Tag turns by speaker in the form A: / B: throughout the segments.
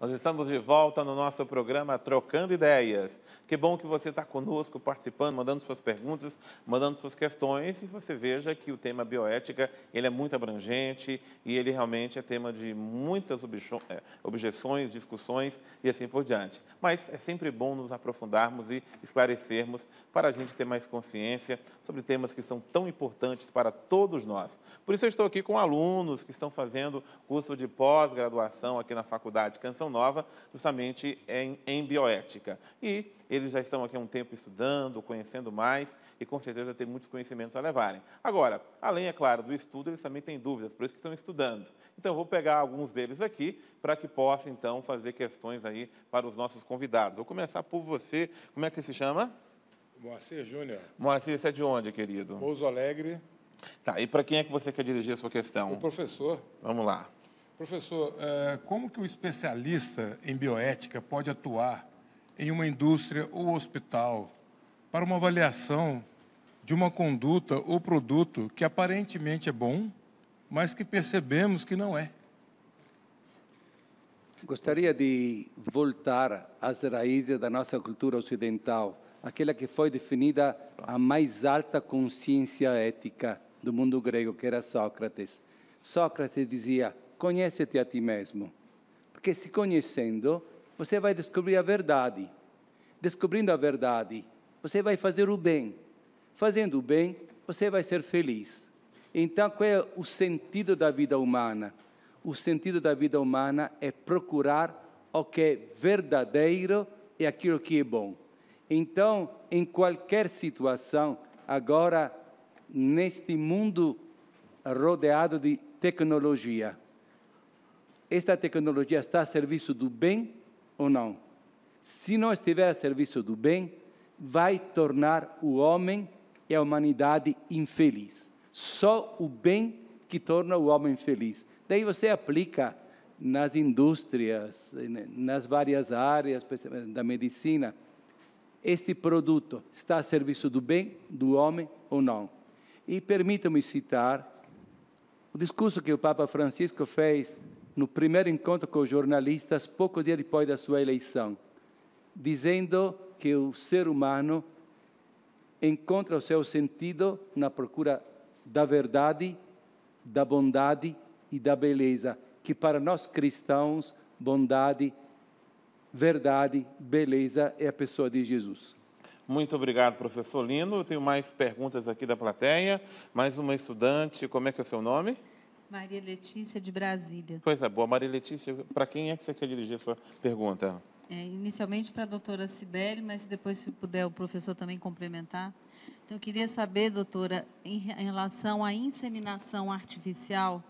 A: Nós estamos de volta no nosso programa Trocando Ideias. Que bom que você está conosco, participando, mandando suas perguntas, mandando suas questões. E você veja que o tema bioética ele é muito abrangente e ele realmente é tema de muitas é, objeções, discussões e assim por diante. Mas é sempre bom nos aprofundarmos e esclarecermos para a gente ter mais consciência sobre temas que são tão importantes para todos nós. Por isso eu estou aqui com alunos que estão fazendo curso de pós-graduação aqui na Faculdade Canção nova, justamente em, em bioética. E eles já estão aqui há um tempo estudando, conhecendo mais e com certeza têm muitos conhecimentos a levarem. Agora, além, é claro, do estudo, eles também têm dúvidas, por isso que estão estudando. Então, eu vou pegar alguns deles aqui para que possa, então, fazer questões aí para os nossos convidados. Vou começar por você. Como é que você se chama? Moacir Júnior. Moacir, você é de onde, querido? Pouso Alegre. Tá, e para quem é que você quer dirigir a sua questão? O professor. Vamos lá. Professor, eh, como que o especialista em bioética pode atuar em uma indústria ou hospital para uma avaliação de uma conduta ou produto que aparentemente é bom, mas que percebemos que não é?
B: Gostaria de voltar às raízes da nossa cultura ocidental, aquela que foi definida a mais alta consciência ética do mundo grego, que era Sócrates. Sócrates dizia: Conhece-te a ti mesmo. Porque se conhecendo, você vai descobrir a verdade. Descobrindo a verdade, você vai fazer o bem. Fazendo o bem, você vai ser feliz. Então, qual é o sentido da vida humana? O sentido da vida humana é procurar o que é verdadeiro e aquilo que é bom. Então, em qualquer situação, agora, neste mundo rodeado de tecnologia, esta tecnologia está a serviço do bem ou não. Se não estiver a serviço do bem, vai tornar o homem e a humanidade infeliz. Só o bem que torna o homem feliz. Daí você aplica nas indústrias, nas várias áreas da medicina, este produto está a serviço do bem do homem ou não. E permitam-me citar o discurso que o Papa Francisco fez no primeiro encontro com os jornalistas, pouco dia depois da sua eleição, dizendo que o ser humano encontra o seu sentido na procura da verdade, da bondade e da beleza, que para nós cristãos, bondade, verdade, beleza é a pessoa de Jesus. Muito obrigado,
A: professor Lino. Eu tenho mais perguntas aqui da plateia. Mais uma estudante, como é que é o seu nome?
C: Maria Letícia de Brasília.
A: Coisa é, boa. Maria Letícia, para quem é que você quer dirigir a sua
C: pergunta? É, inicialmente para a doutora Cibele, mas depois, se puder, o professor também complementar. Então, eu queria saber, doutora, em relação à inseminação artificial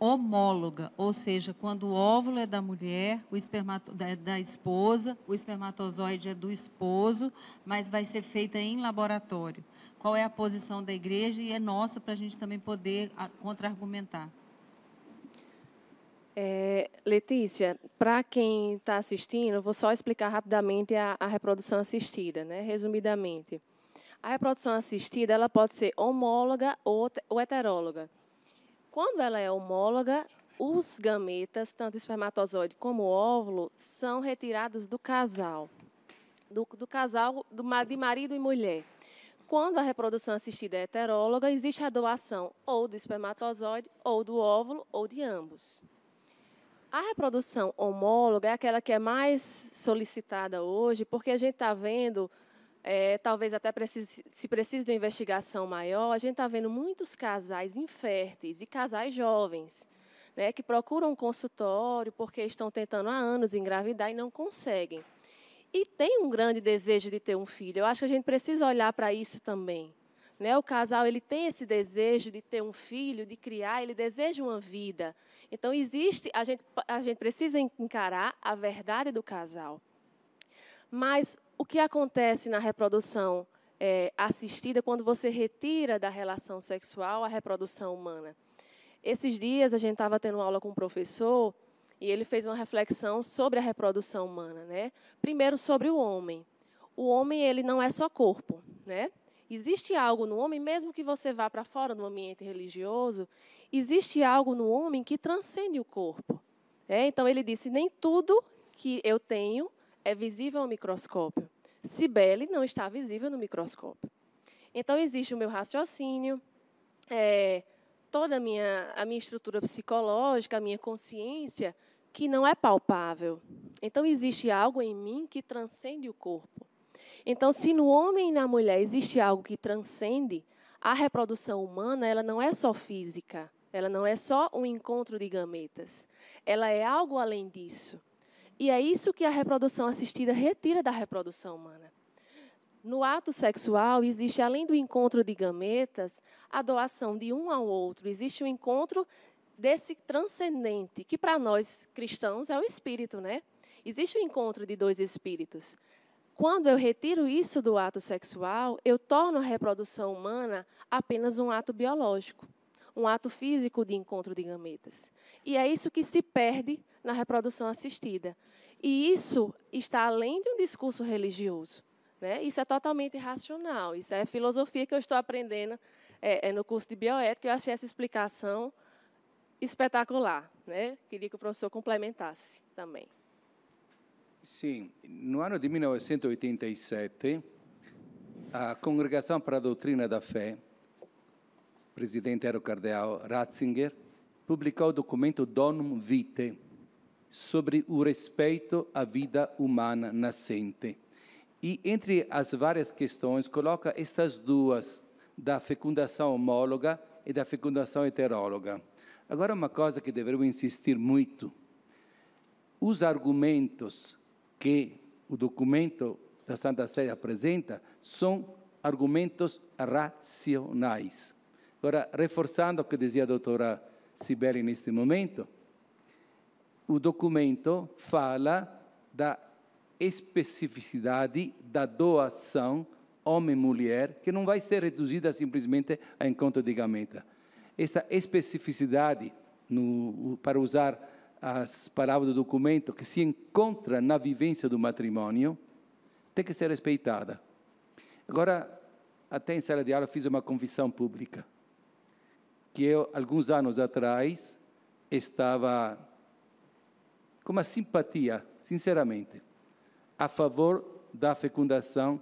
C: homóloga, ou seja, quando o óvulo é da mulher, o espermato... da esposa, o espermatozoide é do esposo, mas vai ser feita em laboratório qual é a posição da igreja e é nossa para a gente também poder ah, contra-argumentar. É, Letícia, para quem está assistindo, vou só explicar rapidamente a, a reprodução assistida, né? resumidamente. A reprodução assistida ela pode ser homóloga ou, ou heteróloga. Quando ela é homóloga, os gametas, tanto espermatozoide como óvulo, são retirados do casal, do, do casal do, de marido e mulher. Quando a reprodução assistida é heteróloga, existe a doação ou do espermatozoide, ou do óvulo, ou de ambos. A reprodução homóloga é aquela que é mais solicitada hoje, porque a gente está vendo, é, talvez até precise, se precise de uma investigação maior, a gente está vendo muitos casais inférteis e casais jovens, né, que procuram um consultório porque estão tentando há anos engravidar e não conseguem e tem um grande desejo de ter um filho. Eu acho que a gente precisa olhar para isso também. Né? O casal ele tem esse desejo de ter um filho, de criar, ele deseja uma vida. Então existe, a gente, a gente precisa encarar a verdade do casal. Mas o que acontece na reprodução é, assistida quando você retira da relação sexual a reprodução humana? Esses dias a gente estava tendo aula com um professor e ele fez uma reflexão sobre a reprodução humana, né? Primeiro sobre o homem. O homem ele não é só corpo, né? Existe algo no homem, mesmo que você vá para fora no ambiente religioso, existe algo no homem que transcende o corpo. Né? Então ele disse: nem tudo que eu tenho é visível ao microscópio. Cibele não está visível no microscópio. Então existe o meu raciocínio, é, toda a minha, a minha estrutura psicológica, a minha consciência que não é palpável. Então, existe algo em mim que transcende o corpo. Então, se no homem e na mulher existe algo que transcende, a reprodução humana ela não é só física, ela não é só um encontro de gametas, ela é algo além disso. E é isso que a reprodução assistida retira da reprodução humana. No ato sexual existe, além do encontro de gametas, a doação de um ao outro. Existe o um encontro desse transcendente, que para nós cristãos é o espírito, né? Existe o encontro de dois espíritos. Quando eu retiro isso do ato sexual, eu torno a reprodução humana apenas um ato biológico, um ato físico de encontro de gametas. E é isso que se perde na reprodução assistida. E isso está além de um discurso religioso. Né? Isso é totalmente irracional. Isso é filosofia que eu estou aprendendo é, é no curso de bioética. Eu achei essa explicação espetacular. Né? Queria que o professor complementasse também.
B: Sim, no ano de 1987, a Congregação para a Doutrina da Fé, o presidente era o cardeal Ratzinger, publicou o documento Donum Vitae, sobre o respeito à vida humana nascente. E entre as várias questões, coloca estas duas, da fecundação homóloga e da fecundação heteróloga. Agora, uma coisa que devemos insistir muito: os argumentos que o documento da Santa Sé apresenta são argumentos racionais. Agora, reforçando o que dizia a doutora Sibeli neste momento, o documento fala da especificidade da doação homem-mulher, que não vai ser reduzida simplesmente a encontro de gameta esta especificidade, no, para usar as palavras do documento, que se encontra na vivência do matrimônio, tem que ser respeitada. Agora, até em sala de aula, fiz uma confissão pública, que eu, alguns anos atrás, estava com uma simpatia, sinceramente, a favor da fecundação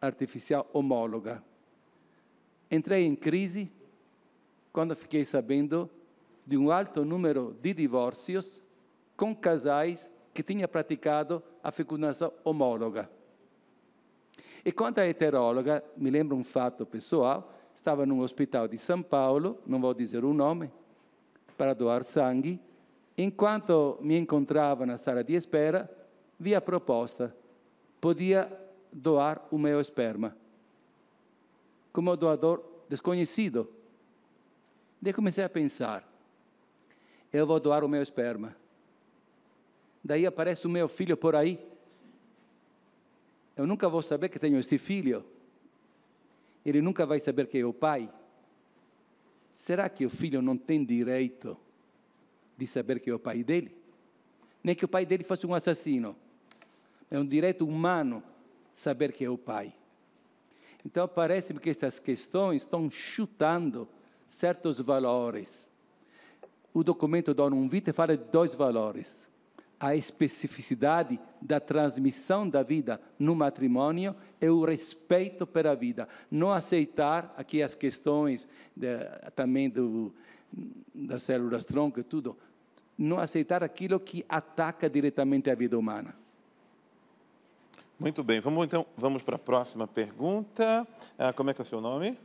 B: artificial homóloga. Entrei em crise quando fiquei sabendo de um alto número de divórcios com casais que tinham praticado a fecundação homóloga. E quanto à heteróloga, me lembro um fato pessoal, estava num hospital de São Paulo, não vou dizer o nome, para doar sangue, enquanto me encontrava na sala de espera, vi a proposta, podia doar o meu esperma, como doador desconhecido, Daí comecei a pensar: eu vou doar o meu esperma. Daí aparece o meu filho por aí. Eu nunca vou saber que tenho este filho. Ele nunca vai saber que é o pai. Será que o filho não tem direito de saber que é o pai dele? Nem que o pai dele fosse um assassino. É um direito humano saber que é o pai. Então, parece-me que estas questões estão chutando certos valores. O documento da ONU Vita fala de dois valores: a especificidade da transmissão da vida no matrimônio e o respeito pela vida. Não aceitar aqui as questões de, também do, das células tronco e tudo. Não aceitar aquilo que ataca diretamente a vida humana. Muito bem, vamos então vamos para a próxima pergunta.
A: Ah, como é que é o seu nome?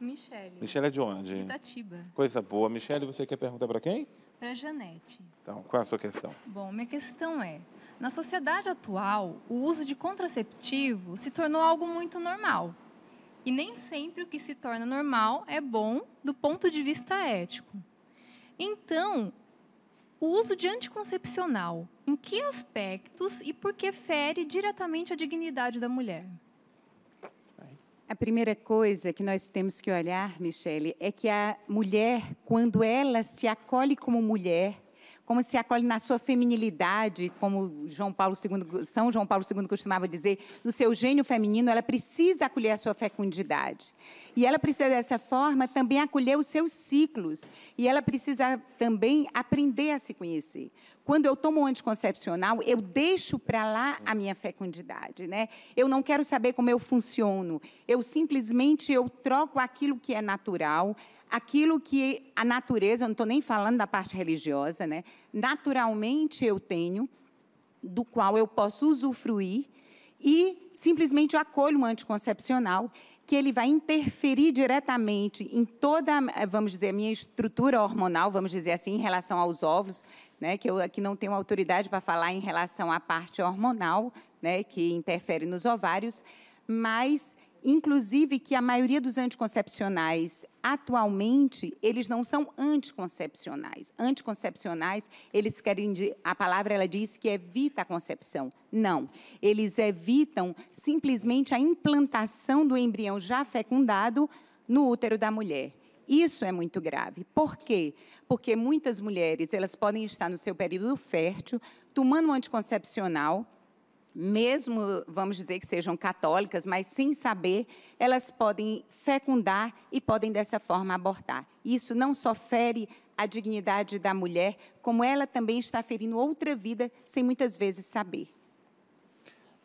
A: Michele. Michele é de onde? De
D: Itatiba.
A: Coisa boa. Michele, você quer perguntar para quem?
C: Para Janete.
A: Então, qual é a sua questão?
C: Bom, minha questão é: na sociedade atual, o uso de contraceptivo se tornou algo muito normal. E nem sempre o que se torna normal é bom do ponto de vista ético. Então, o uso de anticoncepcional, em que aspectos e por que fere diretamente a dignidade da mulher?
D: A primeira coisa que nós temos que olhar, Michele, é que a mulher, quando ela se acolhe como mulher, como se acolhe na sua feminilidade, como João Paulo II, São João Paulo II costumava dizer, no seu gênio feminino, ela precisa acolher a sua fecundidade. E ela precisa, dessa forma, também acolher os seus ciclos. E ela precisa também aprender a se conhecer. Quando eu tomo um anticoncepcional, eu deixo para lá a minha fecundidade, né? Eu não quero saber como eu funciono. Eu simplesmente eu troco aquilo que é natural aquilo que a natureza, eu não estou nem falando da parte religiosa, né? naturalmente eu tenho, do qual eu posso usufruir, e simplesmente eu acolho um anticoncepcional que ele vai interferir diretamente em toda, vamos dizer, a minha estrutura hormonal, vamos dizer assim, em relação aos óvulos, né, que eu aqui não tenho autoridade para falar em relação à parte hormonal, né, que interfere nos ovários, mas inclusive que a maioria dos anticoncepcionais atualmente eles não são anticoncepcionais. Anticoncepcionais, eles querem a palavra ela diz que evita a concepção. Não, eles evitam simplesmente a implantação do embrião já fecundado no útero da mulher. Isso é muito grave. Por quê? Porque muitas mulheres, elas podem estar no seu período fértil, tomando um anticoncepcional, mesmo, vamos dizer que sejam católicas, mas sem saber, elas podem fecundar e podem dessa forma abortar. Isso não só fere a dignidade da mulher, como ela também está ferindo outra vida sem muitas vezes saber.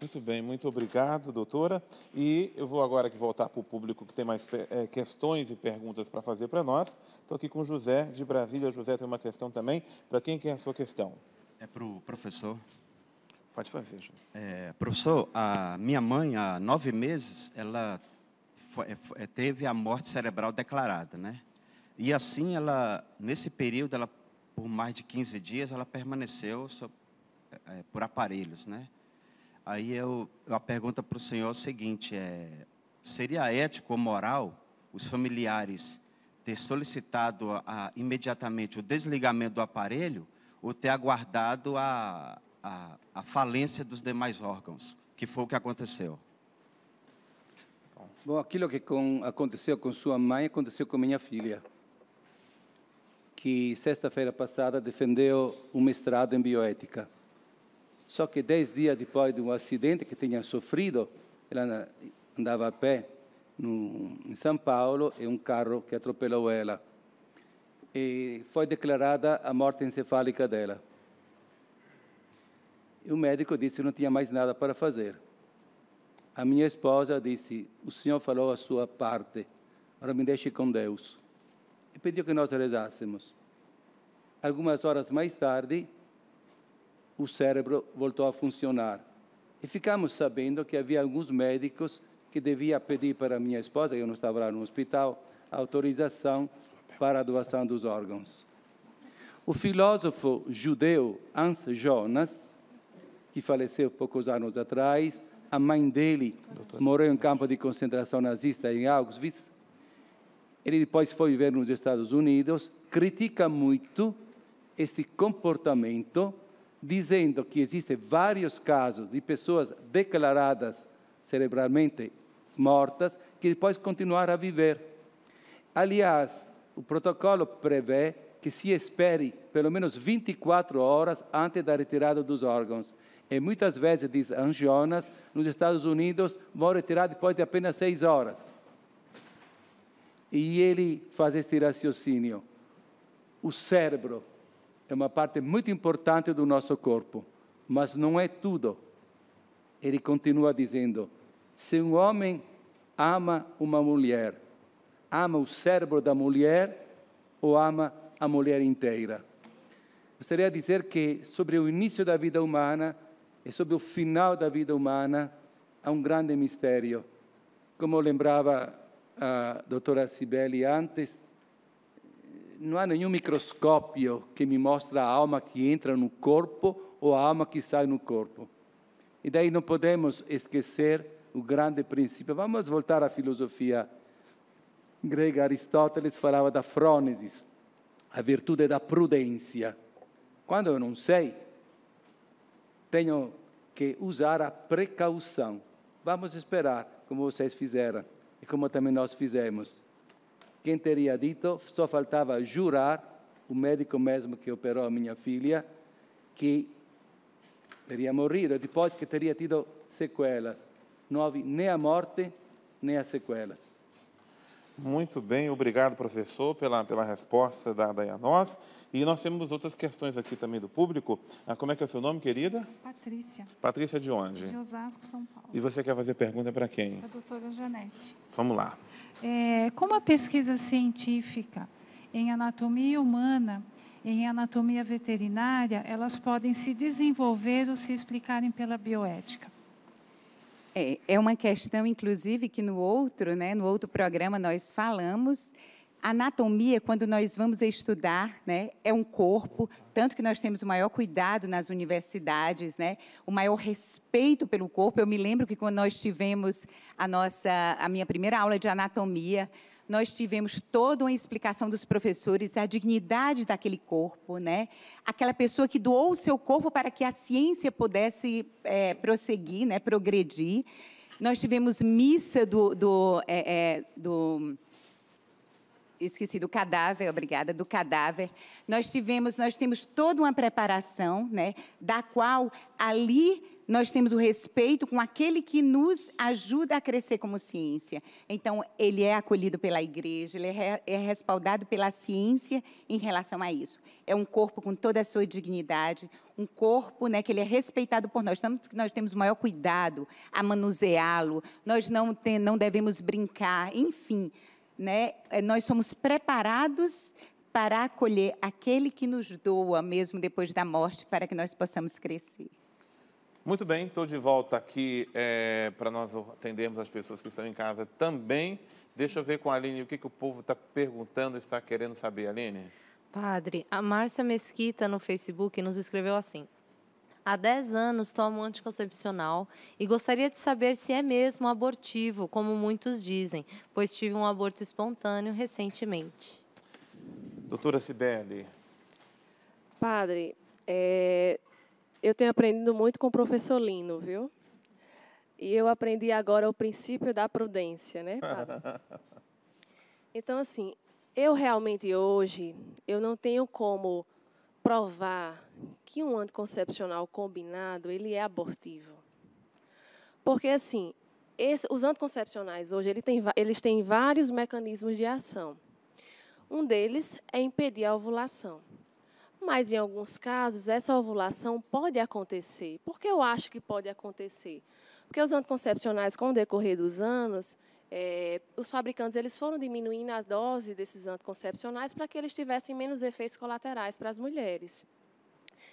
A: Muito bem, muito obrigado, doutora. E eu vou agora aqui voltar para o público que tem mais é, questões e perguntas para fazer para nós. Estou aqui com o José de Brasília. O José tem uma questão também. Para quem que é a sua questão?
C: É para o professor. Pode fazer, É, professor, a minha mãe, há nove meses, ela foi, é, é, teve a morte cerebral declarada, né? E assim, ela, nesse período, ela, por mais de 15 dias, ela permaneceu é, é, por aparelhos, né? Aí eu, a pergunta para o senhor é o seguinte, é, seria ético ou moral os familiares ter solicitado a, a, imediatamente o desligamento do aparelho ou ter aguardado a, a, a falência dos demais órgãos, que foi o que aconteceu.
B: Bom, aquilo que com, aconteceu com sua mãe aconteceu com minha filha, que sexta-feira passada defendeu um mestrado em bioética. Só que dez dias depois de um acidente que tinha sofrido, ela andava a pé no, em São Paulo e um carro que atropelou ela. E foi declarada a morte encefálica dela. E o médico disse que não tinha mais nada para fazer. A minha esposa disse: O senhor falou a sua parte, agora me deixe com Deus. E pediu que nós rezássemos. Algumas horas mais tarde, o cérebro voltou a funcionar. E ficamos sabendo que havia alguns médicos que devia pedir para minha esposa, que eu não estava lá no hospital, autorização para a doação dos órgãos. O filósofo judeu Hans Jonas que faleceu poucos anos atrás. A mãe dele Doutor. morreu em um campo de concentração nazista em Auschwitz. Ele depois foi viver nos Estados Unidos, critica muito este comportamento, dizendo que existem vários casos de pessoas declaradas cerebralmente mortas que depois continuaram a viver. Aliás, o protocolo prevê que se espere pelo menos 24 horas antes da retirada dos órgãos. E muitas vezes, diz Jonas, nos Estados Unidos vão retirar depois de apenas seis horas. E ele faz este raciocínio. O cérebro é uma parte muito importante do nosso corpo, mas não é tudo. Ele continua dizendo: se um homem ama uma mulher, ama o cérebro da mulher ou ama a mulher inteira? Gostaria de dizer que sobre o início da vida humana, e sobre o final da vida humana há um grande mistério. Como lembrava a eh, doutora Sibeli antes, não há nenhum microscópio que me mostre a alma que entra no corpo ou a alma que sai no corpo. E daí não podemos esquecer o grande princípio. Vamos voltar à filosofia grega. Aristóteles falava da frônesis, a virtude da prudência. Quando eu não sei, tenham que usar a precaução. Vamos esperar, como vocês fizeram e como também nós fizemos. Quem teria dito, só faltava jurar, o médico mesmo que operou a minha filha, que teria morrido, depois que teria tido sequelas. Não houve nem a morte, nem as sequelas.
A: Muito bem, obrigado, professor, pela, pela resposta dada a nós. E nós temos outras questões aqui também do público. Ah, como é que é o seu nome, querida?
C: Patrícia.
A: Patrícia de onde? De
C: Osasco, São Paulo.
A: E você quer fazer pergunta para quem? Para
C: a doutora Janete. Vamos lá. É, como a pesquisa científica em anatomia humana, em anatomia veterinária, elas podem se desenvolver ou se explicarem
D: pela bioética? É, é uma questão, inclusive, que no outro, né, no outro programa nós falamos. Anatomia, quando nós vamos estudar, né, é um corpo, tanto que nós temos o maior cuidado nas universidades, né, o maior respeito pelo corpo. Eu me lembro que quando nós tivemos a nossa, a minha primeira aula de anatomia, nós tivemos toda uma explicação dos professores, a dignidade daquele corpo, né? Aquela pessoa que doou o seu corpo para que a ciência pudesse é, prosseguir, né? Progredir. Nós tivemos missa do, do, é, é, do esqueci do cadáver, obrigada, do cadáver. Nós tivemos, nós temos toda uma preparação, né, da qual ali nós temos o respeito com aquele que nos ajuda a crescer como ciência. Então, ele é acolhido pela igreja, ele é, é, respaldado pela ciência em relação a isso. É um corpo com toda a sua dignidade, um corpo né, que ele é respeitado por nós. Tanto que nós temos o maior cuidado a manuseá-lo, nós não, tem, não devemos brincar, enfim. Né? É, nós somos preparados para acolher aquele que nos doa mesmo depois da morte, para que nós possamos crescer.
A: Muito bem, estou de volta aqui é, para nós atendermos as pessoas que estão em casa também. Deixa eu ver com a Aline o que, que o povo está perguntando, está querendo saber, Aline.
C: Padre, a Márcia Mesquita no Facebook nos escreveu assim. Há 10 anos tomo anticoncepcional e gostaria de saber se é mesmo abortivo, como muitos dizem, pois tive um aborto espontâneo recentemente.
A: Doutora Cibele.
C: Padre, é, eu tenho aprendido muito com o professor Lino, viu? E eu aprendi agora o princípio da prudência, né, Então, assim, eu realmente hoje, eu não tenho como provar que um anticoncepcional combinado, ele é abortivo. Porque, assim, esse, os anticoncepcionais hoje, ele tem, eles têm vários mecanismos de ação. Um deles é impedir a ovulação. Mas em alguns casos, essa ovulação pode acontecer. Por que eu acho que pode acontecer? Porque os anticoncepcionais, com o decorrer dos anos, é, os fabricantes eles foram diminuindo a dose desses anticoncepcionais para que eles tivessem menos efeitos colaterais para as mulheres.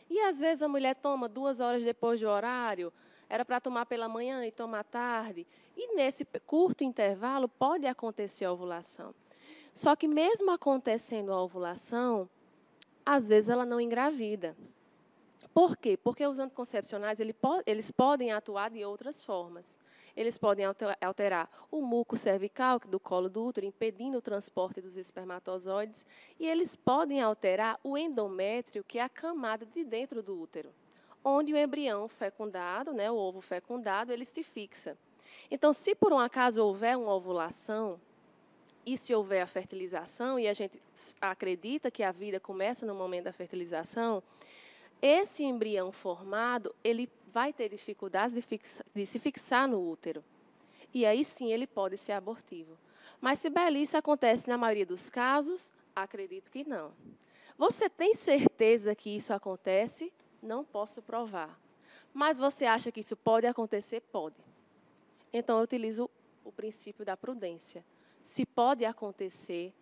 C: E às vezes a mulher toma duas horas depois do horário, era para tomar pela manhã e tomar tarde. E nesse curto intervalo pode acontecer a ovulação. Só que mesmo acontecendo a ovulação, às vezes ela não engravida. Por quê? Porque os anticoncepcionais eles podem atuar de outras formas. Eles podem alterar o muco cervical do colo do útero, impedindo o transporte dos espermatozoides, e eles podem alterar o endométrio, que é a camada de dentro do útero, onde o embrião fecundado, né, o ovo fecundado, ele se fixa. Então, se por um acaso houver uma ovulação, e se houver a fertilização, e a gente acredita que a vida começa no momento da fertilização, esse embrião formado, ele vai ter dificuldades de, fixa, de se fixar no útero. E aí sim ele pode ser abortivo. Mas se isso acontece na maioria dos casos, acredito que não. Você tem certeza que isso acontece? Não posso provar. Mas você acha que isso pode acontecer? Pode. Então eu utilizo o princípio da prudência se pode acontecer,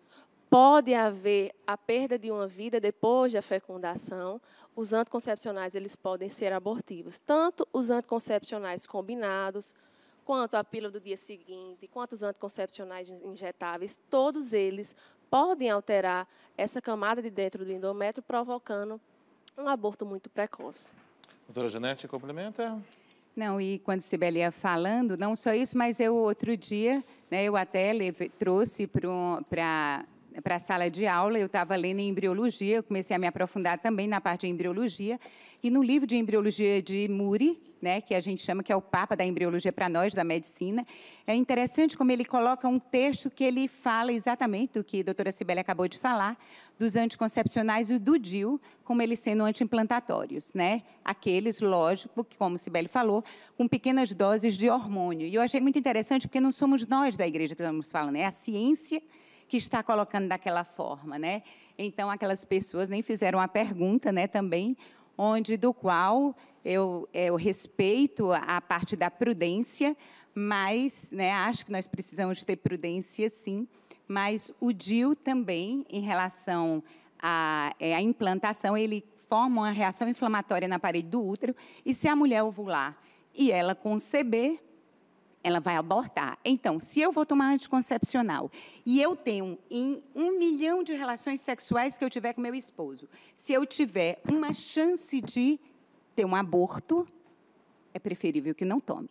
C: pode haver a perda de uma vida depois da fecundação, os anticoncepcionais eles podem ser abortivos. Tanto os anticoncepcionais combinados, quanto a pílula do dia seguinte, quanto os anticoncepcionais injetáveis, todos eles podem alterar essa camada de dentro do endométrio, provocando um aborto muito precoce.
A: Doutora Janete, complementa?
D: Não, e quando Sibeli ia falando, não só isso, mas eu outro dia, né, eu até leve, trouxe para para a sala de aula, eu estava lendo em embriologia, eu comecei a me aprofundar também na parte de embriologia, e no livro de embriologia de Muri, né, que a gente chama que é o papa da embriologia para nós, da medicina, é interessante como ele coloca um texto que ele fala exatamente do que a doutora Sibeli acabou de falar, dos anticoncepcionais e do DIU, como eles sendo antiimplantatórios, né? Aqueles, lógico, que, como Sibeli falou, com pequenas doses de hormônio. E eu achei muito interessante porque não somos nós da igreja que estamos falando, é a ciência que está colocando daquela forma, né? Então, aquelas pessoas nem fizeram a pergunta, né, também, onde do qual eu, eu respeito a parte da prudência, mas, né, acho que nós precisamos ter prudência, sim, mas o DIL também, em relação à, à é, implantação, ele forma uma reação inflamatória na parede do útero, e se a mulher ovular e ela conceber, ela vai abortar. Então, se eu vou tomar anticoncepcional e eu tenho em um milhão de relações sexuais que eu tiver com meu esposo, se eu tiver uma chance de ter um aborto, é preferível que não tome.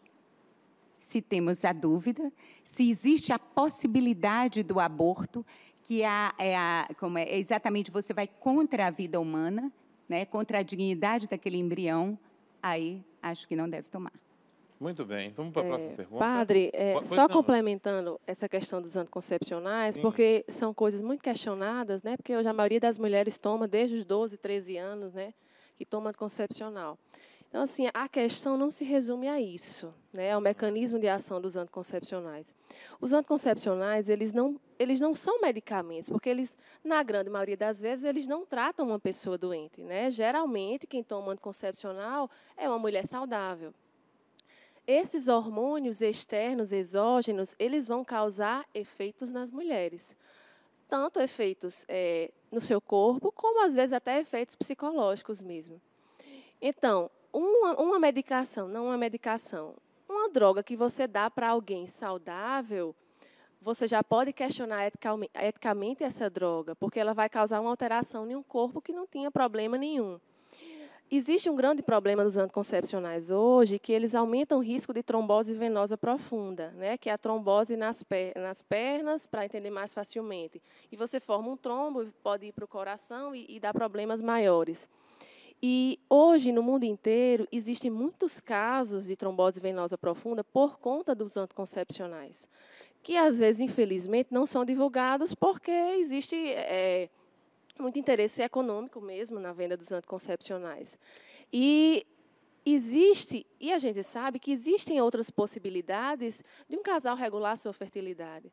D: Se temos a dúvida, se existe a possibilidade do aborto, que é, a, é, a, é, é exatamente você vai contra a vida humana, né, contra a dignidade daquele embrião, aí acho que não deve tomar.
A: Muito bem, vamos para a é, próxima pergunta. Padre, é, só não.
D: complementando essa
C: questão dos anticoncepcionais, Sim. porque são coisas muito questionadas, né? Porque hoje a maioria das mulheres toma desde os 12, 13 anos, né? Que toma anticoncepcional. Então, assim, a questão não se resume a isso, né? Ao é mecanismo de ação dos anticoncepcionais. Os anticoncepcionais, eles não, eles não são medicamentos, porque eles, na grande maioria das vezes, eles não tratam uma pessoa doente, né? Geralmente, quem toma anticoncepcional é uma mulher saudável. Esses hormônios externos exógenos, eles vão causar efeitos nas mulheres. Tanto efeitos é, no seu corpo, como às vezes até efeitos psicológicos mesmo. Então, uma, uma medicação, não uma medicação, uma droga que você dá para alguém saudável, você já pode questionar eticamente essa droga, porque ela vai causar uma alteração em um corpo que não tinha problema nenhum. Existe um grande problema dos anticoncepcionais hoje, que eles aumentam o risco de trombose venosa profunda, né? que é a trombose nas, per nas pernas, para entender mais facilmente. E você forma um trombo, pode ir para o coração e, e dar problemas maiores. E hoje, no mundo inteiro, existem muitos casos de trombose venosa profunda por conta dos anticoncepcionais, que às vezes, infelizmente, não são divulgados porque existe. É, muito interesse econômico mesmo na venda dos anticoncepcionais. E existe, e a gente sabe que existem outras possibilidades de um casal regular sua fertilidade.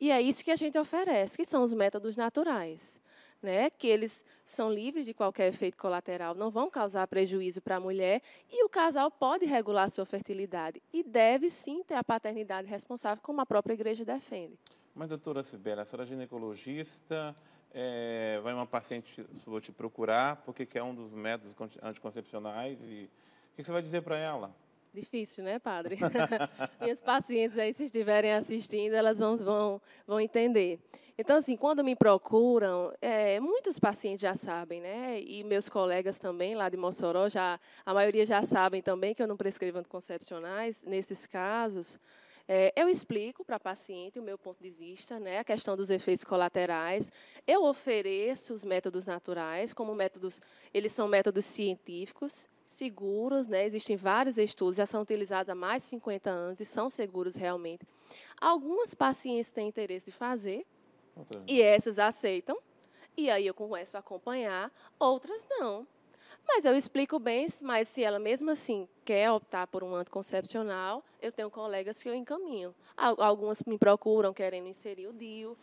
C: E é isso que a gente oferece, que são os métodos naturais, né? Que eles são livres de qualquer efeito colateral, não vão causar prejuízo para a mulher e o casal pode regular sua fertilidade e deve sim ter a paternidade responsável, como a própria igreja defende.
A: Mas doutora Sibela, a senhora é ginecologista, é, vai uma paciente vou te procurar porque quer é um dos métodos anticoncepcionais e o que você vai dizer para ela?
C: Difícil, né, padre? Minhas pacientes aí, se estiverem assistindo, elas vão, vão, vão entender. Então, assim, quando me procuram, é, muitas pacientes já sabem, né? E meus colegas também, lá de Mossoró, já, a maioria já sabem também que eu não prescrevo anticoncepcionais nesses casos. É, eu explico para a paciente o meu ponto de vista, né, a questão dos efeitos colaterais. Eu ofereço os métodos naturais como métodos, eles são métodos científicos, seguros, né? Existem vários estudos, já são utilizados há mais de 50 anos e são seguros realmente. Algumas pacientes têm interesse de fazer Entendi. e essas aceitam. E aí eu começo a acompanhar, outras não. Mas eu explico bem, mas se ela mesmo assim quer optar por um anticoncepcional, eu tenho colegas que eu encaminho. Algumas me procuram querendo inserir o DIU.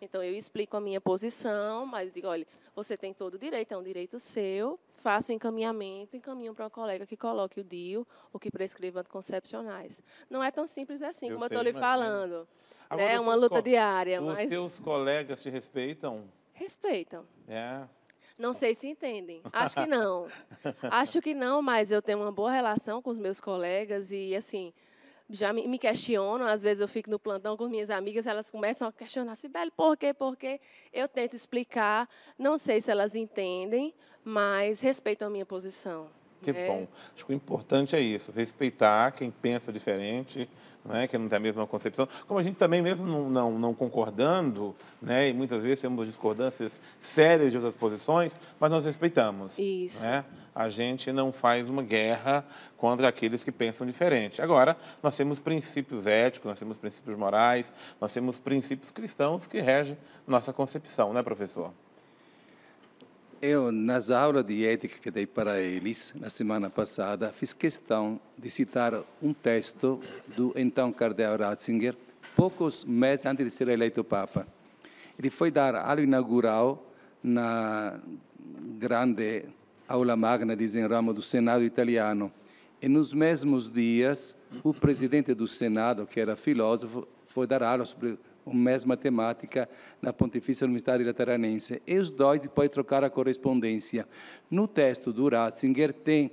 C: Então eu explico a minha posição, mas digo, olha, você tem todo o direito, é um direito seu. Faço o encaminhamento, encaminho para uma colega que coloque o DIU ou que prescreva anticoncepcionais. Não é tão simples assim, eu como sei, eu estou lhe falando. é né? uma luta diária. Os mas... seus
A: colegas te respeitam?
C: Respeitam. É. Não sei se entendem. Acho que não. Acho que não, mas eu tenho uma boa relação com os meus colegas e, assim, já me, questionam. Às vezes eu fico no plantão com minhas amigas, elas começam a questionar, Sibeli, assim, por quê, porque, Eu tento explicar. Não sei se elas entendem, mas respeitam a minha posição. Que né? bom.
A: Acho que o importante é isso, respeitar quem pensa diferente, né, que não tem a mesma concepção, como a gente também, mesmo não, não, não concordando, né, e muitas vezes temos discordâncias sérias de outras posições, mas nós respeitamos. Isso. Né? A gente não faz uma guerra contra aqueles que pensam diferente. Agora, nós temos princípios éticos, nós temos princípios morais, nós temos
B: princípios cristãos que regem nossa concepção, né, professor? Eu, nas aulas de ética que dei para eles, na semana passada, fiz questão de citar um texto do então cardeal Ratzinger, poucos meses antes de ser eleito Papa. Ele foi dar aula inaugural na grande aula magna dizem do Senado italiano. E nos mesmos dias, o presidente do Senado, que era filósofo, foi dar aula sobre mesma temática na Pontifícia Universidade Lateranense. E os dois podem trocar a correspondência. No texto do Ratzinger tem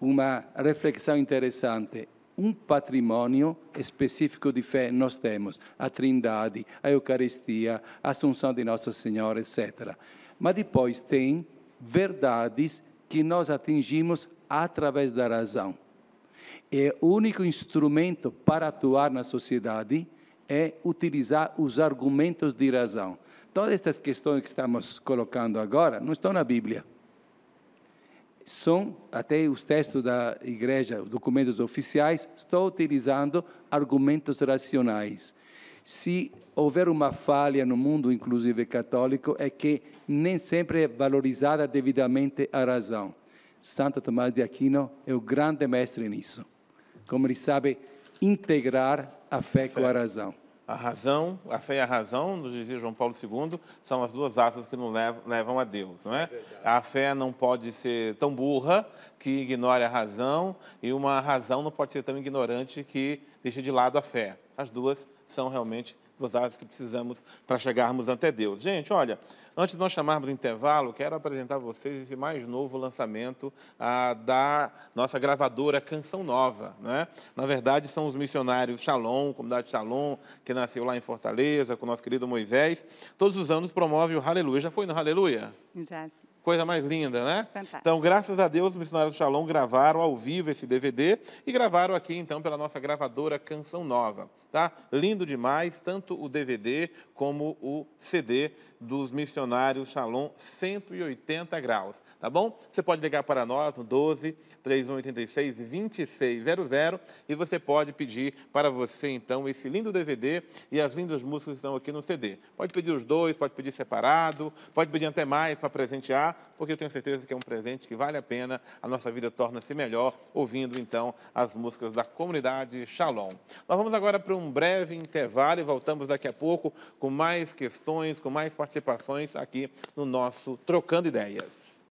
B: uma reflexão interessante. Um patrimônio específico de fé nós temos, a Trindade, a Eucaristia, a Assunção de Nossa Senhora, etc. Mas depois tem verdades que nós atingimos através da razão. É o único instrumento para atuar na sociedade é utilizar os argumentos de razão. Todas estas questões que estamos colocando agora não estão na Bíblia. São até os textos da igreja, os documentos oficiais, estão utilizando argumentos racionais. Se houver uma falha no mundo, inclusive católico, é que nem sempre é valorizada devidamente a razão. Santo Tomás de Aquino é o grande mestre nisso. Como ele sabe integrar a fé com a razão A razão, a
A: fé e a razão, nos dizia João Paulo II, são as duas asas que nos levam, levam a Deus, não é? é a fé não pode ser tão burra que ignore a razão e uma razão não pode ser tão ignorante que deixe de lado a fé. As duas são realmente duas asas que precisamos para chegarmos até Deus. Gente, olha, Antes de nós chamarmos o intervalo, quero apresentar a vocês esse mais novo lançamento ah, da nossa gravadora Canção Nova. Né? Na verdade, são os missionários Shalom, comunidade Shalom, que nasceu lá em Fortaleza, com o nosso querido Moisés. Todos os anos promove o Aleluia. Já foi no Aleluia? Já, sim. Coisa mais linda, né? Fantástico. Então, graças a Deus, os missionários Shalom gravaram ao vivo esse DVD e gravaram aqui, então, pela nossa gravadora Canção Nova. Tá? Lindo demais, tanto o DVD como o CD dos missionários Shalom 180 graus, tá bom? Você pode ligar para nós no 12 3186 2600 e você pode pedir para você então esse lindo DVD e as lindas músicas estão aqui no CD. Pode pedir os dois, pode pedir separado, pode pedir até mais para presentear, porque eu tenho certeza que é um presente que vale a pena, a nossa vida torna-se melhor ouvindo então as músicas da comunidade Shalom. Nós vamos agora para um breve intervalo e voltamos daqui a pouco com mais questões, com mais participações participações aqui no nosso Trocando Ideias.